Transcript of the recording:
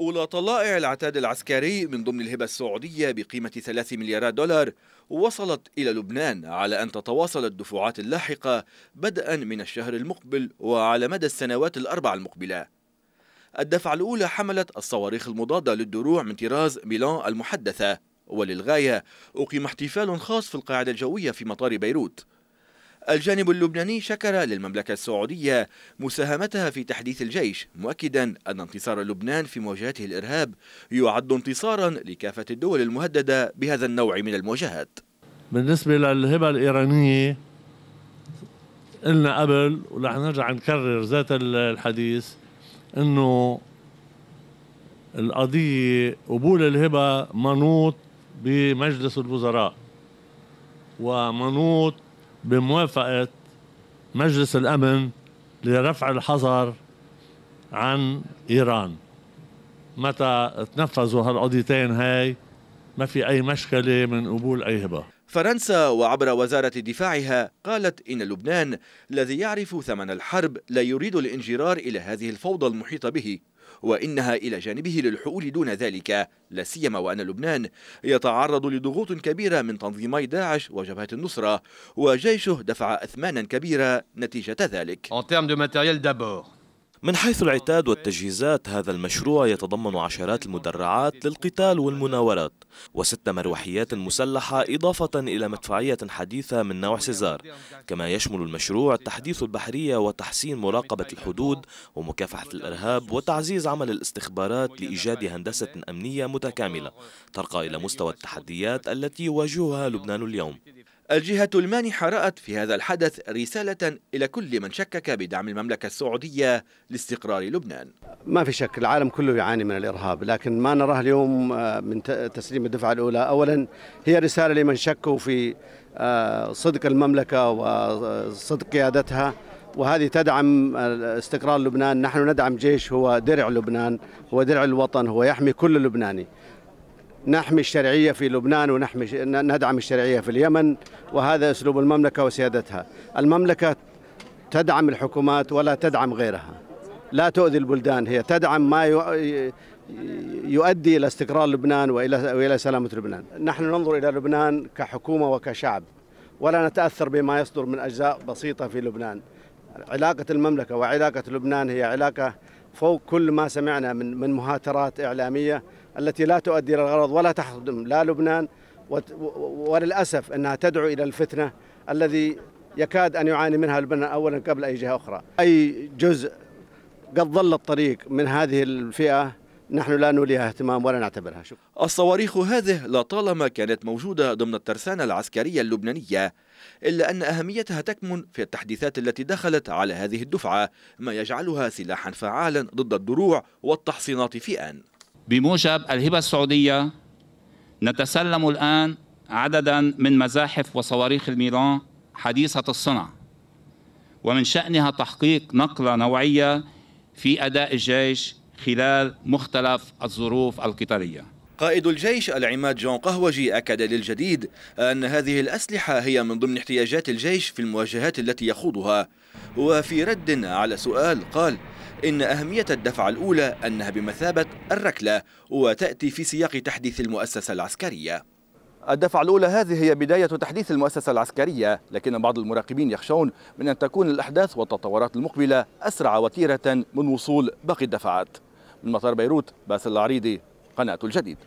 أولى طلائع العتاد العسكري من ضمن الهبة السعودية بقيمة 3 مليارات دولار وصلت إلى لبنان على أن تتواصل الدفعات اللاحقة بدءا من الشهر المقبل وعلى مدى السنوات الأربع المقبلة الدفعة الأولى حملت الصواريخ المضادة للدروع من طراز ميلان المحدثة وللغاية أقيم احتفال خاص في القاعدة الجوية في مطار بيروت الجانب اللبناني شكر للمملكة السعودية مساهمتها في تحديث الجيش مؤكدا أن انتصار لبنان في مواجهته الإرهاب يعد انتصارا لكافة الدول المهددة بهذا النوع من المواجهات بالنسبة للهبة الإيرانية قلنا قبل ورح نرجع نكرر ذات الحديث انه القضية قبول الهبة منوط بمجلس الوزراء ومنوط بموافقة مجلس الأمن لرفع الحظر عن إيران متى تنفذوا هالقضيتين هاي ما في أي مشكلة من قبول أي هبة فرنسا وعبر وزارة دفاعها قالت إن لبنان الذي يعرف ثمن الحرب لا يريد الانجرار إلى هذه الفوضى المحيطة به وإنها إلى جانبه للحؤول دون ذلك لا سيما وأن لبنان يتعرض لضغوط كبيرة من تنظيمي داعش وجبهة النصرة وجيشه دفع أثمانا كبيرة نتيجة ذلك من حيث العتاد والتجهيزات هذا المشروع يتضمن عشرات المدرعات للقتال والمناورات وست مروحيات مسلحة إضافة إلى مدفعية حديثة من نوع سيزار كما يشمل المشروع تحديث البحرية وتحسين مراقبة الحدود ومكافحة الإرهاب وتعزيز عمل الاستخبارات لإيجاد هندسة أمنية متكاملة ترقى إلى مستوى التحديات التي يواجهها لبنان اليوم الجهة المانحة رأت في هذا الحدث رسالة إلى كل من شكك بدعم المملكة السعودية لاستقرار لبنان ما في شك العالم كله يعاني من الإرهاب لكن ما نراه اليوم آه، من تسليم الدفعة الأولى أولا هي رسالة لمن شكوا في آه، صدق المملكة وصدق قيادتها وهذه تدعم استقرار لبنان نحن ندعم جيش هو درع لبنان هو درع الوطن هو يحمي كل لبناني نحمي الشرعية في لبنان ونحمي ندعم الشرعية في اليمن وهذا أسلوب المملكة وسيادتها المملكة تدعم الحكومات ولا تدعم غيرها لا تؤذي البلدان هي تدعم ما يؤدي إلى استقرار لبنان وإلى سلامة لبنان نحن ننظر إلى لبنان كحكومة وكشعب ولا نتأثر بما يصدر من أجزاء بسيطة في لبنان علاقة المملكة وعلاقة لبنان هي علاقة فوق كل ما سمعنا من مهاترات إعلامية التي لا تؤدي الى الغرض ولا تخدم لا لبنان وللاسف انها تدعو الى الفتنه الذي يكاد ان يعاني منها لبنان اولا قبل اي جهه اخرى. اي جزء قد ضل الطريق من هذه الفئه نحن لا نوليها اهتمام ولا نعتبرها شوف. الصواريخ هذه لطالما كانت موجودة ضمن الترسانة العسكرية اللبنانية إلا أن أهميتها تكمن في التحديثات التي دخلت على هذه الدفعة ما يجعلها سلاحا فعالا ضد الدروع والتحصينات في آن بموجب الهبة السعودية نتسلم الآن عددا من مزاحف وصواريخ الميران حديثة الصنع ومن شأنها تحقيق نقلة نوعية في أداء الجيش خلال مختلف الظروف القتالية قائد الجيش العماد جون قهوجي أكد للجديد أن هذه الأسلحة هي من ضمن احتياجات الجيش في المواجهات التي يخوضها وفي رد على سؤال قال إن أهمية الدفعة الأولى أنها بمثابة الركلة وتأتي في سياق تحديث المؤسسة العسكرية الدفعة الأولى هذه هي بداية تحديث المؤسسة العسكرية لكن بعض المراقبين يخشون من أن تكون الأحداث والتطورات المقبلة أسرع وتيرة من وصول باقي الدفعات من مطار بيروت باسل العريضي قناة الجديد